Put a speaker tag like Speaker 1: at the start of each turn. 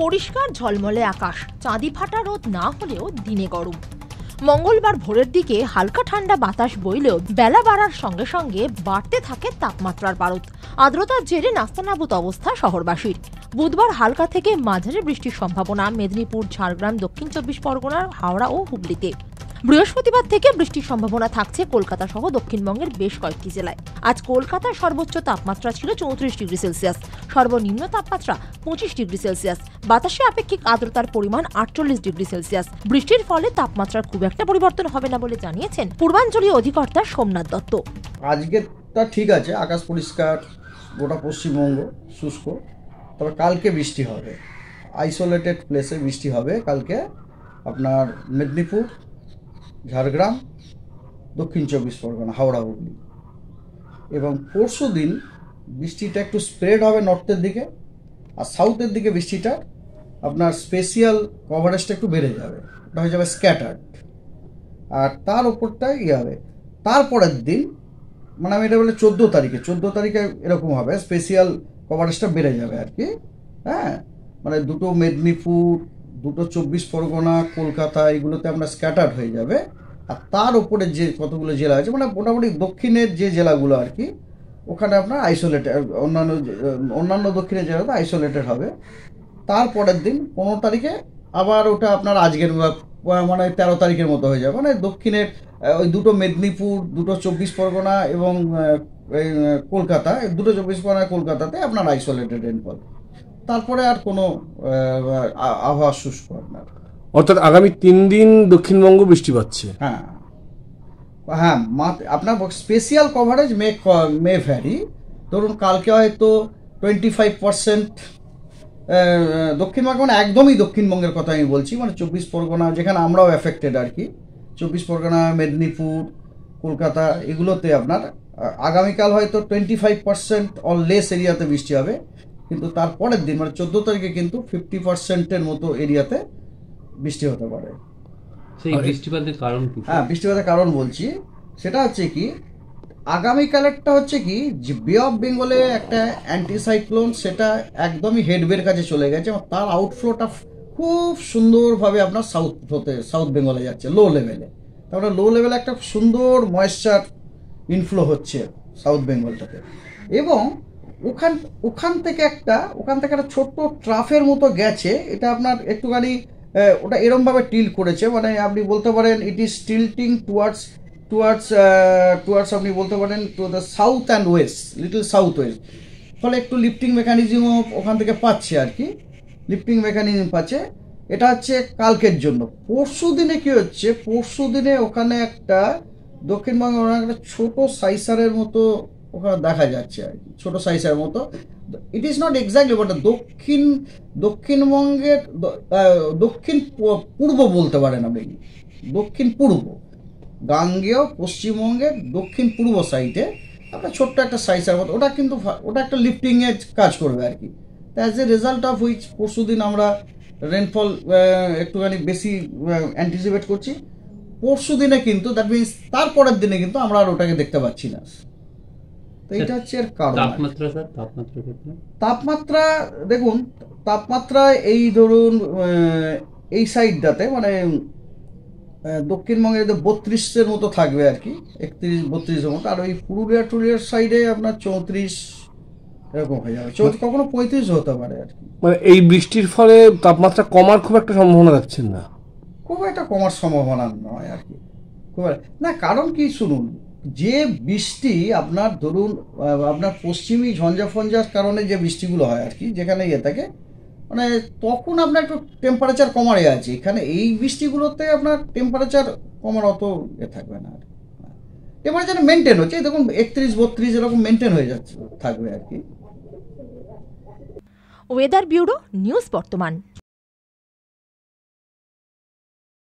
Speaker 1: পরিষ্কার ঝলমলে আকাশ চাঁদি ফাটা রোদ না হলেও দিনে গরম মঙ্গলবার ভোরের দিকে হালকা ঠান্ডা বাতাস বইলেও বেলা বাড়ার সঙ্গে সঙ্গে বাড়তে থাকে তাপমাত্রার পারত আর্দ্রতার জেরে নাস্তানাবুত অবস্থা শহরবাসীর বুধবার হালকা থেকে মাঝারি বৃষ্টির সম্ভাবনা মেদিনীপুর ঝাড়গ্রাম দক্ষিণ চব্বিশ পরগনার হাওড়া ও হুগলিতে বৃহস্পতিবার থেকে বৃষ্টির সম্ভাবনা থাকছে কলকাতা সহ দক্ষিণবঙ্গের বেশ কয়েকটি জেলায় আজ কলকাতার সর্বোচ্চ তাপমাত্রা ছিল চৌত্রিশ ডিগ্রি সেলসিয়াস সর্বনিম্ন তাপমাত্রা পঁচিশ ডিগ্রি সেলসিয়াস বাতাসে আপেক্ষিক আর্দ্রতার পরিমাণ আটচল্লিশ ডিগ্রি সেলসিয়াস বৃষ্টির ফলে তাপমাত্রার খুব একটা পরিবর্তন হবে না বলে জানিয়েছেন পূর্বাঞ্চলীয় অধিকর্তা সোমনাথ দত্ত তা ঠিক
Speaker 2: আছে আকাশ পরিষ্কার গোটা পশ্চিমবঙ্গ শুষ্ক তবে কালকে বৃষ্টি হবে আইসোলেটেড প্লেসে বৃষ্টি হবে কালকে আপনার মেদিনীপুর ঝাড়গ্রাম দক্ষিণ চব্বিশ পরগনা হাওড়া হুগলি এবং পরশু দিন বৃষ্টিটা একটু স্প্রেড হবে নর্থের দিকে আর সাউথের দিকে বৃষ্টিটা আপনার স্পেশিয়াল কভারেজটা একটু বেড়ে যাবে ওটা হয়ে যাবে স্ক্যাটার্ড আর তার ওপরটা ইয়ে হবে তারপরের দিন মানে আমি এটা বলে চোদ্দো তারিখে চোদ্দো তারিখে এরকম হবে স্পেশিয়াল কভারেজটা বেড়ে যাবে আর কি হ্যাঁ মানে দুটো মেদিনীপুর দুটো চব্বিশ পরগনা কলকাতা এগুলোতে আপনার স্ক্যাটার্ড হয়ে যাবে আর তার উপরে যে কতগুলো জেলা আছে মানে মোটামুটি দক্ষিণের যে জেলাগুলো আর কি ওখানে আপনার আইসোলেটেড অন্যান্য অন্যান্য দক্ষিণের জেলাতে আইসোলেটেড হবে তারপরের দিন পনেরো তারিখে আবার ওটা আপনার আজকের মানে তেরো তারিখের মতো হয়ে যাবে মানে দক্ষিণের ওই দুটো মেদিনীপুর দুটো চব্বিশ পরগনা এবং কলকাতা দুটো চব্বিশ পরগনা কলকাতাতে আপনার আইসোলেটেড রেনফল তারপরে আর কোনো আবহাওয়া শুষ্ক অর্থাৎ আগামী তিন দিন দক্ষিণবঙ্গ বৃষ্টি পাচ্ছে হ্যাঁ হ্যাঁ আপনার spatial coverage may may vary ধরুন কালকে হয়তো টোয়েন্টি ফাইভ পার্সেন্ট দক্ষিণবঙ্গ মানে একদমই দক্ষিণবঙ্গের কথা আমি বলছি মানে চব্বিশ পরগনা যেখানে আমরাও এফেক্টেড আর কি চব্বিশ পরগনা মেদিনীপুর কলকাতা এগুলোতে আপনার আগামীকাল হয়তো twenty five percent or less এরিয়াতে বৃষ্টি হবে কিন্তু তার পরের দিন মানে চোদ্দ তারিখে কিন্তু ফিফটি পার্সেন্টের মতো এরিয়াতে বৃষ্টি হতে পারে সেই
Speaker 1: বৃষ্টিপাতের কারণ হ্যাঁ
Speaker 2: বৃষ্টিপাতের কারণ বলছি সেটা হচ্ছে কি আগামীকালেরটা হচ্ছে কি বে অফ বেঙ্গলে একটা অ্যান্টিসাইক্লোন সেটা একদমই হেডবের কাছে চলে গেছে এবং তার আউটফ্লোটা খুব সুন্দরভাবে আপনার সাউথ হতে সাউথ বেঙ্গলে যাচ্ছে লো লেভেলে তারপরে লো লেভেলে একটা সুন্দর ময়েশ্চার ইনফ্লো হচ্ছে সাউথ বেঙ্গলটাতে এবং ওখান ওখান থেকে একটা ওখান থেকে একটা ছোট্ট ট্রাফের মতো গেছে এটা আপনার একটুখানি ওটা এরমভাবে টিল করেছে মানে আপনি বলতে পারেন it is tilting towards towards towards আপনি বলতে পারেন to the south and west little south west ফলে একটু লিফটিং মেকানিজমও ওখান থেকে পাচ্ছে আর কি লিফটিং মেকানিজম পাচ্ছে এটা হচ্ছে কালকের জন্য পরশু দিনে কী হচ্ছে পরশু দিনে ওখানে একটা দক্ষিণবঙ্গে ওখানে একটা ছোটো সাইসারের মতো ওখানে দেখা যাচ্ছে আর কি ছোটো সাইজের মতো it is not exactly but দক্ষিণ দক্ষিণবঙ্গের দক্ষিণ পূর্ব বলতে পারেন আপনি দক্ষিণ পূর্ব গাঙ্গেয় পশ্চিমবঙ্গের দক্ষিণ পূর্ব সাইডে একটা ছোট্ট একটা সাইজের মতো ওটা কিন্তু ওটা একটা লিফটিংয়ের কাজ করবে আর কি as a result of which পরশু দিন আমরা রেনফল একটুখানি বেশি অ্যান্টিসিপেট করছি পরশু দিনে কিন্তু দ্যাট মিনস তারপরের দিনে কিন্তু আমরা আর ওটাকে দেখতে পাচ্ছি না তো এটা হচ্ছে এর কারণ তাপমাত্রা স্যার তাপমাত্রা ক্ষেত্রে তাপমাত্রা দেখুন তাপমাত্রা এই ধরুন এই সাইডটাতে মানে দক্ষিণবঙ্গে বত্রিশের মতো থাকবে আর কি একত্রিশ বত্রিশের মতো আর ওই পুরুলিয়া টুরিয়ার সাইডে আপনার চৌত্রিশ এরকম হয়ে যাবে চৌত্রিশ কখনো পঁয়ত্রিশ হতে পারে আর কি মানে এই বৃষ্টির ফলে তাপমাত্রা কমার খুব একটা সম্ভাবনা দেখছেন না খুব একটা কমার সম্ভাবনা নয় আর কি খুব না কারণ কি শুনুন যে বৃষ্টি আপনার ধরুন আপনার পশ্চিমী ঝঞ্ঝা ফঞ্ঝার কারণে যে বৃষ্টিগুলো হয় আর কি যেখানে ইয়ে থাকে মানে তখন আপনার একটু টেম্পারেচার কমারে আছে এখানে এই বৃষ্টিগুলোতে আপনার টেম্পারেচার কমার অত ইয়ে থাকবে না আর টেম্পারেচার মেনটেন হচ্ছে দেখুন একত্রিশ বত্রিশ এরকম মেনটেন
Speaker 1: হয়ে যাচ্ছে থাকবে আর কি ওয়েদার ব্যুরো নিউজ বর্তমান